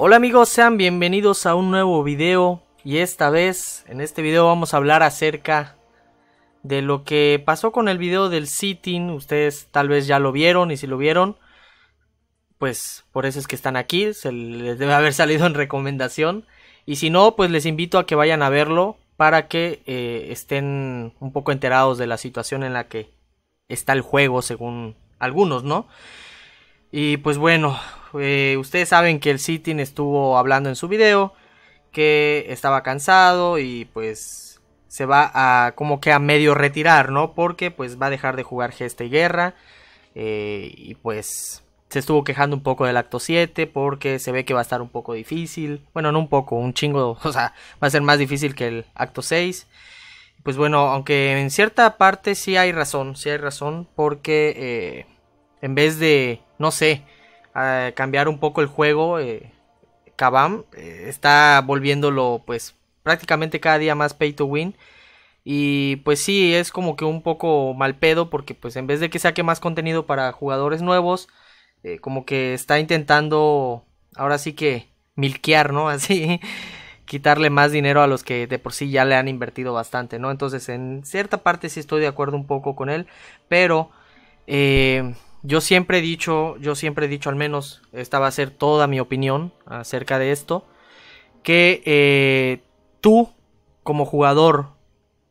Hola amigos, sean bienvenidos a un nuevo video y esta vez, en este video vamos a hablar acerca de lo que pasó con el video del sitting, ustedes tal vez ya lo vieron y si lo vieron, pues por eso es que están aquí, se les debe haber salido en recomendación y si no, pues les invito a que vayan a verlo para que eh, estén un poco enterados de la situación en la que está el juego según algunos, ¿no? Y pues bueno, eh, ustedes saben que el sitting estuvo hablando en su video que estaba cansado y pues se va a como que a medio retirar, ¿no? Porque pues va a dejar de jugar Gesta y Guerra eh, y pues se estuvo quejando un poco del acto 7 porque se ve que va a estar un poco difícil. Bueno, no un poco, un chingo, o sea, va a ser más difícil que el acto 6. Pues bueno, aunque en cierta parte sí hay razón, sí hay razón porque eh, en vez de, no sé, eh, cambiar un poco el juego, eh, Kabam eh, está volviéndolo pues prácticamente cada día más pay to win. Y pues sí, es como que un poco mal pedo porque pues en vez de que saque más contenido para jugadores nuevos, como que está intentando ahora sí que milquear, ¿no? Así, quitarle más dinero a los que de por sí ya le han invertido bastante, ¿no? Entonces en cierta parte sí estoy de acuerdo un poco con él, pero... Eh, yo siempre he dicho, yo siempre he dicho al menos, esta va a ser toda mi opinión acerca de esto, que eh, tú como jugador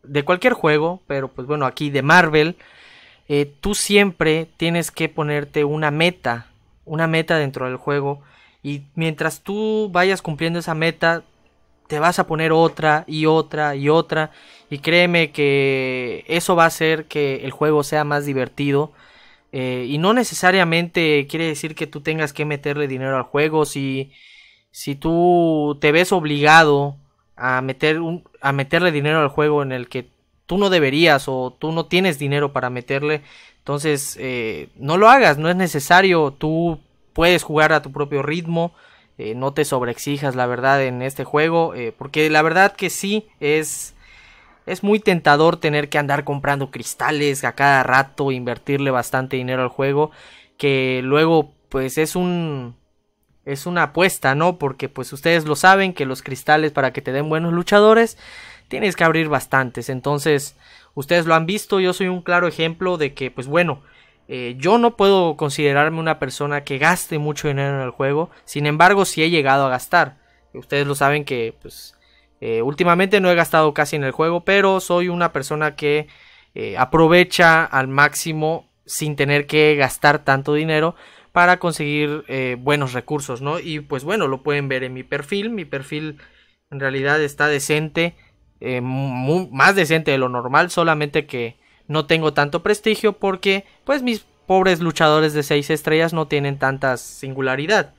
de cualquier juego, pero pues bueno, aquí de Marvel, eh, tú siempre tienes que ponerte una meta, una meta dentro del juego, y mientras tú vayas cumpliendo esa meta, te vas a poner otra y otra y otra, y créeme que eso va a hacer que el juego sea más divertido, eh, y no necesariamente quiere decir que tú tengas que meterle dinero al juego. Si, si tú te ves obligado a, meter a meterle dinero al juego en el que tú no deberías o tú no tienes dinero para meterle, entonces eh, no lo hagas, no es necesario. Tú puedes jugar a tu propio ritmo. Eh, no te sobreexijas, la verdad, en este juego. porque la verdad que sí es es muy tentador tener que andar comprando cristales a cada rato, invertirle bastante dinero al juego, que luego pues es un es una apuesta, ¿no? Porque pues ustedes lo saben que los cristales para que te den buenos luchadores tienes que abrir bastantes. Entonces, ustedes lo han visto, yo soy un claro ejemplo de que pues bueno, eh, yo no puedo considerarme una persona que gaste mucho dinero en el juego, sin embargo, sí he llegado a gastar. Ustedes lo saben que pues eh, últimamente no he gastado casi en el juego, pero soy una persona que eh, aprovecha al máximo sin tener que gastar tanto dinero para conseguir eh, buenos recursos, ¿no? Y pues bueno, lo pueden ver en mi perfil, mi perfil en realidad está decente, más decente de lo normal, solamente que no tengo tanto prestigio porque pues mis pobres luchadores de 6 estrellas no tienen tanta singularidad.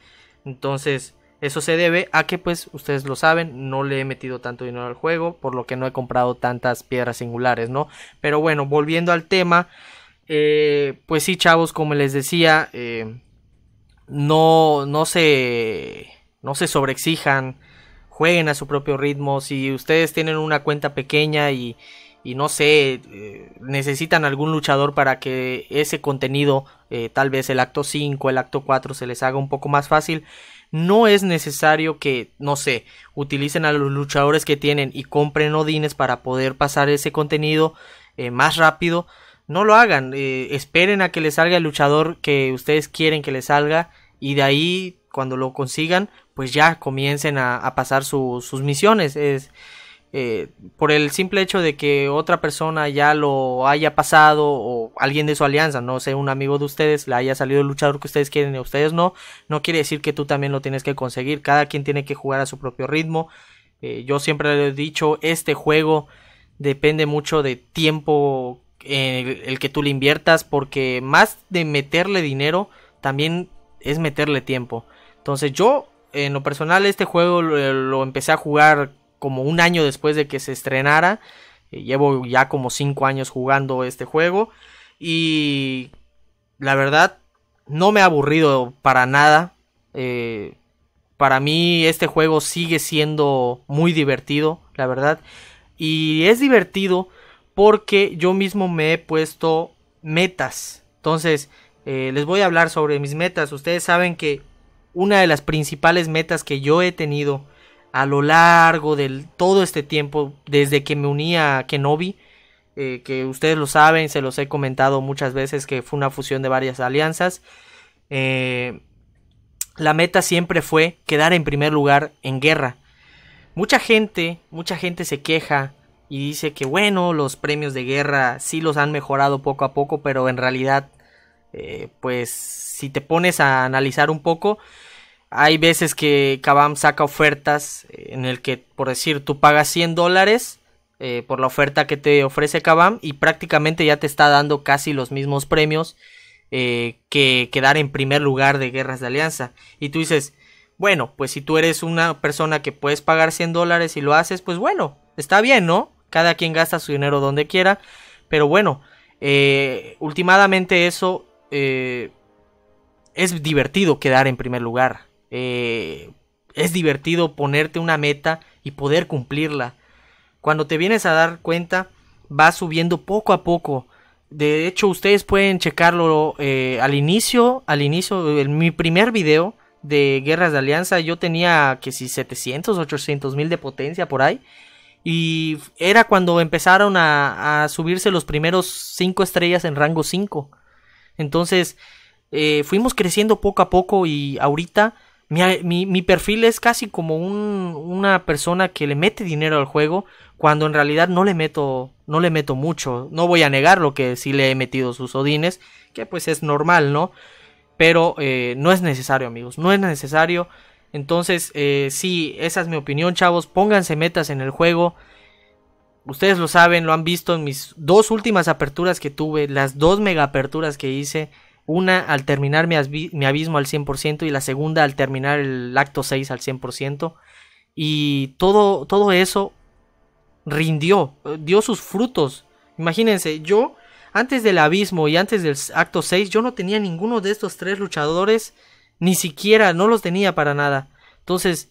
Entonces, eso se debe a que, pues, ustedes lo saben, no le he metido tanto dinero al juego, por lo que no he comprado tantas piedras singulares, ¿no? Pero bueno, volviendo al tema, eh, pues sí, chavos, como les decía, eh, no, no se, no se sobreexijan, jueguen a su propio ritmo, si ustedes tienen una cuenta pequeña y, y no sé, eh, necesitan algún luchador para que ese contenido, tal vez el acto 5, el acto 4, se les haga un poco más fácil, no es necesario que, no sé, utilicen a los luchadores que tienen y compren odines para poder pasar ese contenido eh, más rápido. No lo hagan, eh, esperen a que les salga el luchador que ustedes quieren que les salga y de ahí, cuando lo consigan, pues ya comiencen a, pasar sus misiones. Es, eh, por el simple hecho de que otra persona ya lo haya pasado o alguien de su alianza, no sé, un amigo de ustedes, le haya salido el luchador que ustedes quieren y ustedes no, no quiere decir que tú también lo tienes que conseguir, cada quien tiene que jugar a su propio ritmo. Eh, yo siempre les he dicho, este juego depende mucho de tiempo el, eh, el que tú le inviertas, porque más de meterle dinero, también es meterle tiempo. Entonces yo, en lo personal, este juego lo empecé a jugar como un año después de que se estrenara. Eh, llevo ya como 5 años jugando este juego. Y la verdad, no me ha aburrido para nada. Eh, para mí este juego sigue siendo muy divertido, la verdad. Y es divertido porque yo mismo me he puesto metas. Entonces, eh, les voy a hablar sobre mis metas. Ustedes saben que una de las principales metas que yo he tenido a lo largo de todo este tiempo, desde que me uní a Kenobi, eh, que ustedes lo saben, se los he comentado muchas veces que fue una fusión de varias alianzas. Eh, la meta siempre fue quedar en primer lugar en guerra. Mucha gente, mucha gente se queja y dice que bueno, los premios de guerra sí los han mejorado poco a poco, pero en realidad, eh, pues si te pones a analizar un poco, hay veces que Kabam saca ofertas eh, en el que, por decir, tú pagas 100 dólares eh, por la oferta que te ofrece Kabam y prácticamente ya te está dando casi los mismos premios eh, que quedar en primer lugar de guerras de alianza. Y tú dices, bueno, pues si tú eres una persona que puedes pagar 100 dólares y lo haces, pues bueno, está bien, ¿no? Cada quien gasta su dinero donde quiera, pero bueno, últimamente eso es divertido quedar en primer lugar. Eh, es divertido ponerte una meta y poder cumplirla. Cuando te vienes a dar cuenta, va subiendo poco a poco. De hecho, ustedes pueden checarlo eh, al inicio, al inicio, en mi primer video de Guerras de Alianza, yo tenía que si 700, 800 mil de potencia por ahí. Y era cuando empezaron a, subirse los primeros 5 estrellas en rango 5. Entonces, eh, fuimos creciendo poco a poco y ahorita mi, perfil es casi como un, una persona que le mete dinero al juego cuando en realidad no le meto no le meto mucho no voy a negar lo que sí le he metido sus odines que pues es normal no pero eh, no es necesario amigos no es necesario entonces eh, sí esa es mi opinión chavos pónganse metas en el juego ustedes lo saben lo han visto en mis dos últimas aperturas que tuve las dos mega aperturas que hice una al terminar mi, abismo al 100% y la segunda al terminar el acto 6 al 100%. Y todo, todo eso rindió, dio sus frutos. Imagínense, yo antes del abismo y antes del acto 6, yo no tenía ninguno de estos tres luchadores, ni siquiera, no los tenía para nada. Entonces,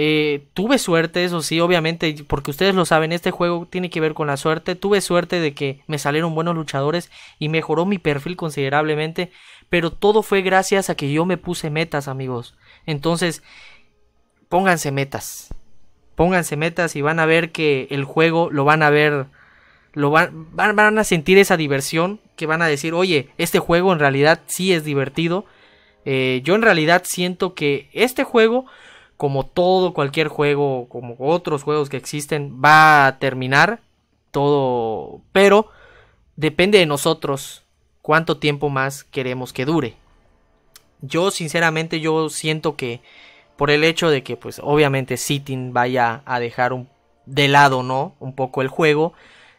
eh, tuve suerte, eso sí, obviamente, porque ustedes lo saben, este juego tiene que ver con la suerte. Tuve suerte de que me salieron buenos luchadores y mejoró mi perfil considerablemente, pero todo fue gracias a que yo me puse metas, amigos. Entonces, pónganse metas. Pónganse metas y van a ver que el juego lo van a ver, lo van, van, a sentir esa diversión, que van a decir, oye, este juego en realidad sí es divertido. Eh, yo en realidad siento que este juego como todo cualquier juego, como otros juegos que existen, va a terminar todo, pero depende de nosotros cuánto tiempo más queremos que dure. Yo sinceramente yo siento que por el hecho de que pues obviamente Sitting vaya a dejar un, de lado, ¿no? Un poco el juego,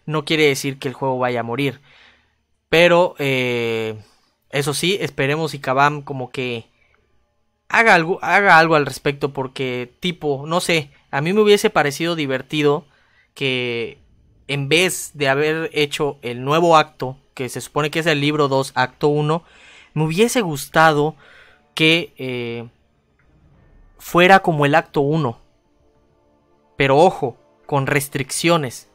no quiere decir que el juego vaya a morir. Pero eh, eso sí, esperemos y Kabam como que haga algo, haga algo al respecto porque tipo, no sé, a mí me hubiese parecido divertido que en vez de haber hecho el nuevo acto, que se supone que es el libro 2, acto 1, me hubiese gustado que eh, fuera como el acto 1. Pero ojo, con restricciones.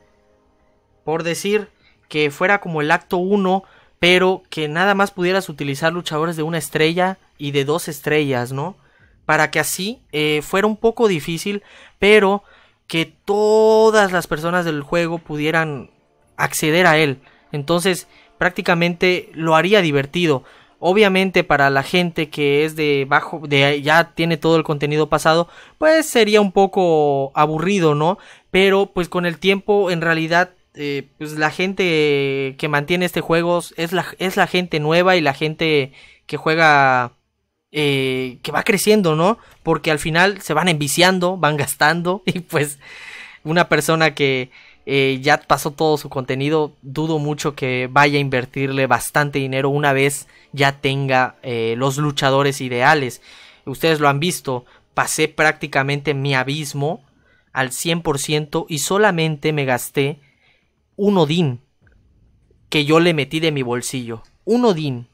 Por decir que fuera como el acto 1, pero que nada más pudieras utilizar luchadores de una estrella y de dos estrellas, ¿no? Para que así eh, fuera un poco difícil, pero que todas las personas del juego pudieran acceder a él. Entonces, prácticamente lo haría divertido. Obviamente para la gente que es de bajo, de ya tiene todo el contenido pasado, pues sería un poco aburrido, ¿no? Pero pues con el tiempo en realidad eh, pues la gente que mantiene este juego es la, es la gente nueva y la gente que juega, eh, que va creciendo, ¿no? Porque al final se van enviciando, van gastando y pues una persona que eh, ya pasó todo su contenido, dudo mucho que vaya a invertirle bastante dinero una vez ya tenga los luchadores ideales. Ustedes lo han visto, pasé prácticamente mi abismo al 100% y solamente me gasté un odin que yo le metí de mi bolsillo. Un odin.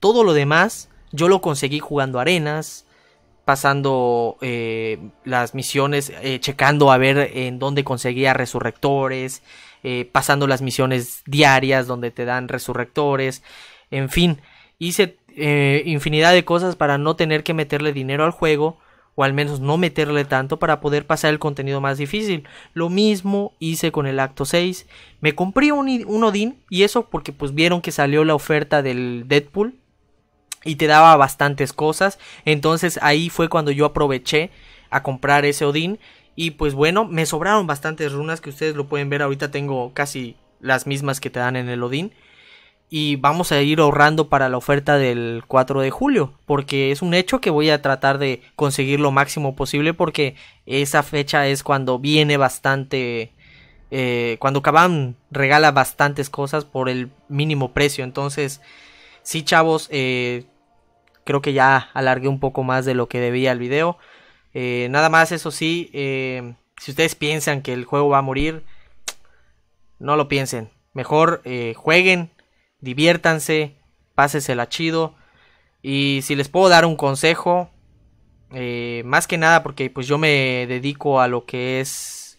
Todo lo demás yo lo conseguí jugando arenas, pasando eh, las misiones, eh, checando a ver en dónde conseguía resurrectores, eh, pasando las misiones diarias donde te dan resurrectores, en fin, hice infinidad de cosas para no tener que meterle dinero al juego o al menos no meterle tanto para poder pasar el contenido más difícil. Lo mismo hice con el acto 6. Me compré un, un Odín y eso porque pues vieron que salió la oferta del Deadpool y te daba bastantes cosas. Entonces ahí fue cuando yo aproveché a comprar ese Odín. Y pues bueno, me sobraron bastantes runas que ustedes lo pueden ver. Ahorita tengo casi las mismas que te dan en el Odín y vamos a ir ahorrando para la oferta del 4 de julio, porque es un hecho que voy a tratar de conseguir lo máximo posible porque esa fecha es cuando viene bastante, eh, cuando Kabam regala bastantes cosas por el mínimo precio, entonces sí chavos, eh, creo que ya alargué un poco más de lo que debía el video, eh, nada más eso sí, si ustedes piensan que el juego va a morir, no lo piensen. Mejor jueguen, diviértanse, pásesela chido. Y si les puedo dar un consejo, eh, más que nada porque pues yo me dedico a lo que es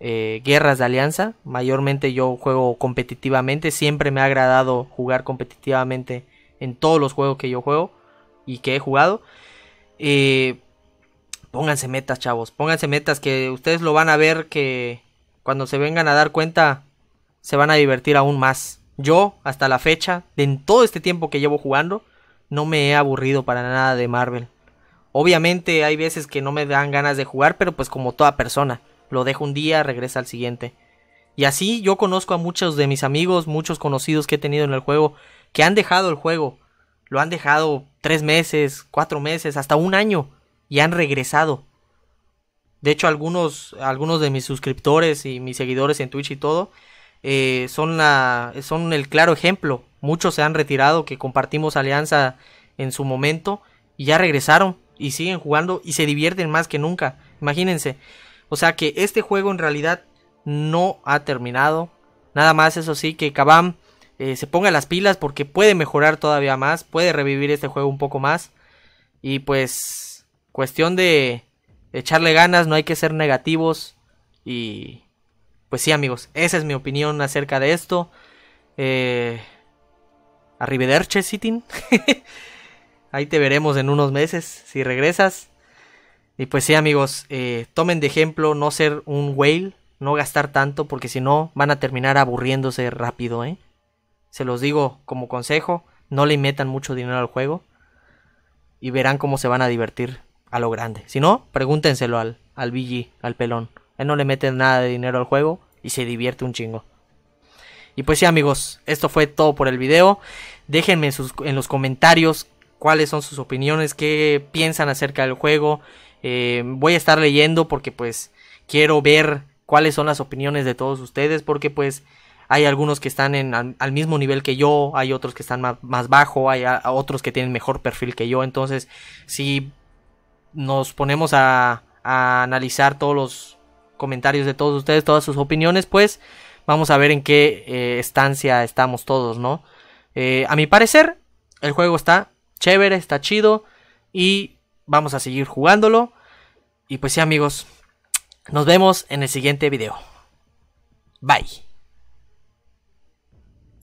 eh, guerras de alianza. Mayormente yo juego competitivamente, siempre me ha agradado jugar competitivamente en todos los juegos que yo juego y que he jugado. Eh, pónganse metas, chavos, pónganse metas que ustedes lo van a ver que cuando se vengan a dar cuenta se van a divertir aún más. Yo, hasta la fecha, de en todo este tiempo que llevo jugando, no me he aburrido para nada de Marvel. Obviamente hay veces que no me dan ganas de jugar, pero pues como toda persona, lo dejo un día, regresa al siguiente. Y así yo conozco a muchos de mis amigos, muchos conocidos que he tenido en el juego, que han dejado el juego. Lo han dejado tres meses, cuatro meses, hasta un año, y han regresado. De hecho, algunos, algunos de mis suscriptores y mis seguidores en Twitch y todo, eh, son, la, son el claro ejemplo. Muchos se han retirado, que compartimos alianza en su momento, y ya regresaron y siguen jugando y se divierten más que nunca. Imagínense. O sea que este juego en realidad no ha terminado. Nada más, eso sí, que Kabam eh, se ponga las pilas porque puede mejorar todavía más, puede revivir este juego un poco más. Y pues, cuestión de echarle ganas, no hay que ser negativos. Y pues sí amigos, esa es mi opinión acerca de esto. Eh, arrivederci, Ahí te veremos en unos meses si regresas. Y pues sí amigos, eh, tomen de ejemplo no ser un whale, no gastar tanto, porque si no van a terminar aburriéndose rápido, ¿eh? Se los digo como consejo, no le metan mucho dinero al juego y verán cómo se van a divertir a lo grande. Si no, pregúntenselo al, al BG, al pelón no le meten nada de dinero al juego y se divierte un chingo. Y pues sí amigos, esto fue todo por el video. Déjenme en, sus, los comentarios cuáles son sus opiniones, qué piensan acerca del juego. Eh, voy a estar leyendo porque pues quiero ver cuáles son las opiniones de todos ustedes porque pues hay algunos que están en, al, mismo nivel que yo, hay otros que están más, bajo, hay otros que tienen mejor perfil que yo. Entonces si nos ponemos a analizar todos los comentarios de todos ustedes, todas sus opiniones, pues vamos a ver en qué eh, estancia estamos todos, ¿no? Eh, a mi parecer, el juego está chévere, está chido y vamos a seguir jugándolo. Y pues sí amigos, nos vemos en el siguiente video. Bye.